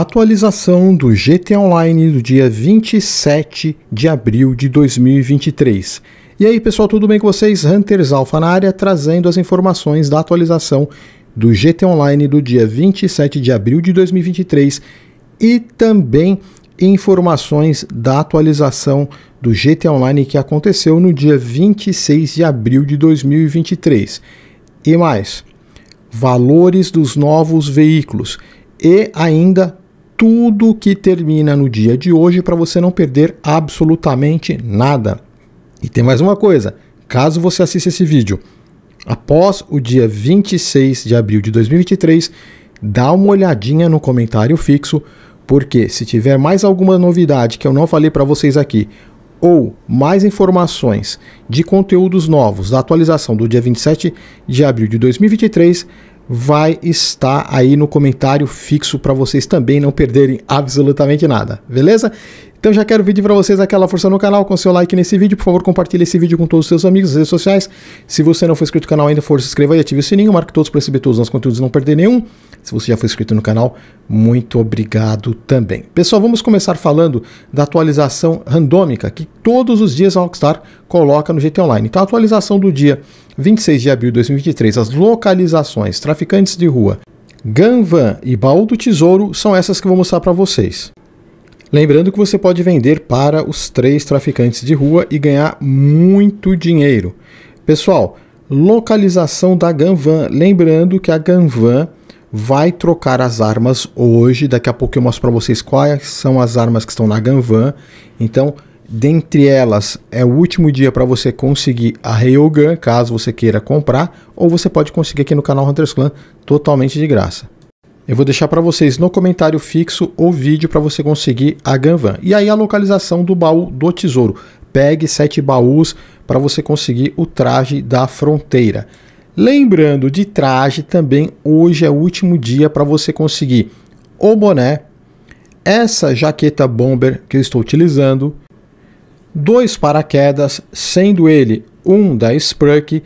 atualização do GT Online do dia 27 de abril de 2023. E aí pessoal, tudo bem com vocês? Hunters Alpha na área, trazendo as informações da atualização do GT Online do dia 27 de abril de 2023 e também informações da atualização do GT Online que aconteceu no dia 26 de abril de 2023. E mais, valores dos novos veículos e ainda tudo que termina no dia de hoje para você não perder absolutamente nada. E tem mais uma coisa: caso você assista esse vídeo após o dia 26 de abril de 2023, dá uma olhadinha no comentário fixo, porque se tiver mais alguma novidade que eu não falei para vocês aqui, ou mais informações de conteúdos novos da atualização do dia 27 de abril de 2023, vai estar aí no comentário fixo para vocês também não perderem absolutamente nada, beleza? Então já quero pedir para vocês aquela força no canal com seu like nesse vídeo. Por favor, compartilhe esse vídeo com todos os seus amigos nas redes sociais. Se você não for inscrito no canal ainda, força, se inscreva e ative o sininho. Marque todos para receber todos os nossos conteúdos e não perder nenhum. Se você já foi inscrito no canal, muito obrigado também. Pessoal, vamos começar falando da atualização randômica que todos os dias a Rockstar coloca no GT Online. Então, a atualização do dia 26 de abril de 2023, as localizações, traficantes de rua, Ganvan e Baú do Tesouro são essas que eu vou mostrar para vocês. Lembrando que você pode vender para os três traficantes de rua e ganhar muito dinheiro. Pessoal, localização da Ganvan. Lembrando que a Ganvan vai trocar as armas hoje. Daqui a pouco eu mostro para vocês quais são as armas que estão na Ganvan. Então, dentre elas, é o último dia para você conseguir a Railgun, caso você queira comprar, ou você pode conseguir aqui no canal Hunters Clan totalmente de graça. Eu vou deixar para vocês no comentário fixo o vídeo para você conseguir a Ganvan. E aí a localização do baú do tesouro. Pegue sete baús para você conseguir o traje da fronteira. Lembrando de traje também, hoje é o último dia para você conseguir o boné, essa jaqueta bomber que eu estou utilizando, dois paraquedas, sendo ele um da Spruck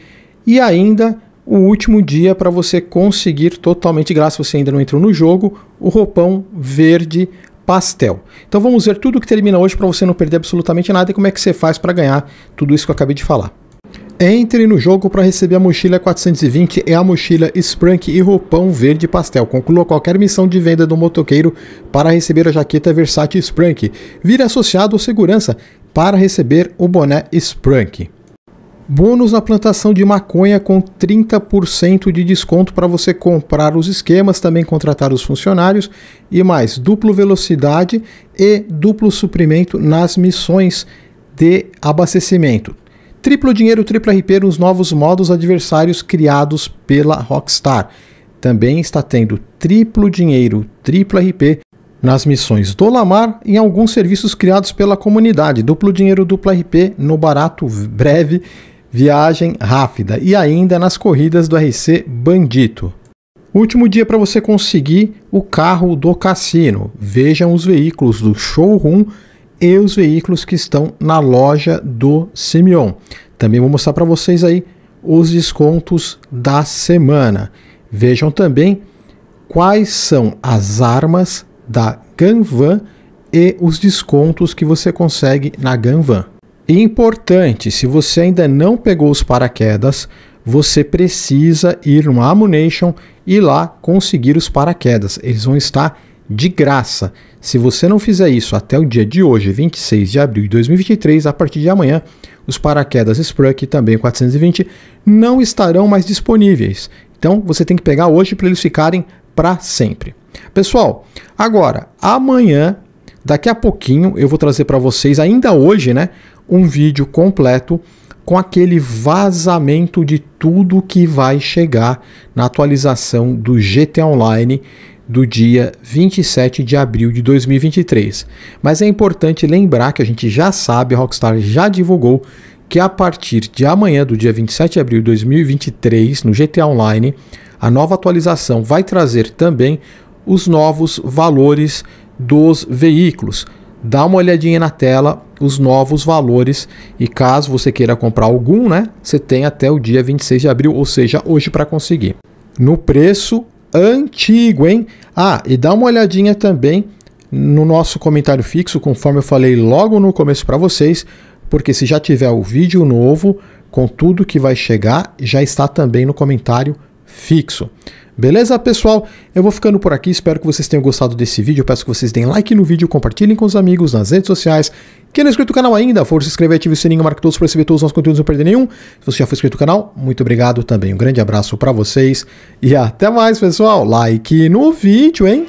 e ainda o último dia para você conseguir totalmente de graça, você ainda não entrou no jogo, o roupão verde pastel. Então vamos ver tudo que termina hoje para você não perder absolutamente nada e como é que você faz para ganhar tudo isso que eu acabei de falar. Entre no jogo para receber a mochila 420, é a mochila Sprunk e roupão verde pastel. Conclua qualquer missão de venda do motoqueiro para receber a jaqueta Versace Sprunk. Vire associado ou segurança para receber o boné Sprunk. Bônus na plantação de maconha com 30% de desconto para você comprar os esquemas, também contratar os funcionários e mais duplo velocidade e duplo suprimento nas missões de abastecimento. Triplo dinheiro, triplo RP nos novos modos adversários criados pela Rockstar. Também está tendo triplo dinheiro, triplo RP nas missões do Lamar em alguns serviços criados pela comunidade. Duplo dinheiro, duplo RP no barato breve viagem rápida e ainda nas corridas do RC Bandito. Último dia para você conseguir o carro do cassino. Vejam os veículos do showroom e os veículos que estão na loja do Simeon. Também vou mostrar para vocês aí os descontos da semana. Vejam também quais são as armas da Ganvan e os descontos que você consegue na Ganvan importante, se você ainda não pegou os paraquedas, você precisa ir no Amunation e lá conseguir os paraquedas. Eles vão estar de graça. Se você não fizer isso até o dia de hoje, 26 de abril de 2023, a partir de amanhã, os paraquedas Spruck também 420 não estarão mais disponíveis. Então você tem que pegar hoje para eles ficarem para sempre. Pessoal, agora, amanhã, daqui a pouquinho, eu vou trazer para vocês, ainda hoje, né? um vídeo completo com aquele vazamento de tudo que vai chegar na atualização do GTA Online do dia 27 de abril de 2023. Mas é importante lembrar que a gente já sabe, a Rockstar já divulgou que a partir de amanhã, do dia 27 de abril de 2023, no GTA Online, a nova atualização vai trazer também os novos valores dos veículos dá uma olhadinha na tela os novos valores e caso você queira comprar algum, né, você tem até o dia 26 de abril, ou seja, hoje para conseguir. No preço antigo, hein? Ah, e dá uma olhadinha também no nosso comentário fixo, conforme eu falei logo no começo para vocês, porque se já tiver o vídeo novo com tudo que vai chegar, já está também no comentário fixo. Beleza, pessoal? Eu vou ficando por aqui, espero que vocês tenham gostado desse vídeo. Eu peço que vocês deem like no vídeo, compartilhem com os amigos nas redes sociais. Quem não é inscrito no canal ainda, for se inscrever, ative o sininho, marque todos para receber todos os nossos conteúdos e não perder nenhum. Se você já foi inscrito no canal, muito obrigado também. Um grande abraço para vocês e até mais, pessoal. Like no vídeo, hein?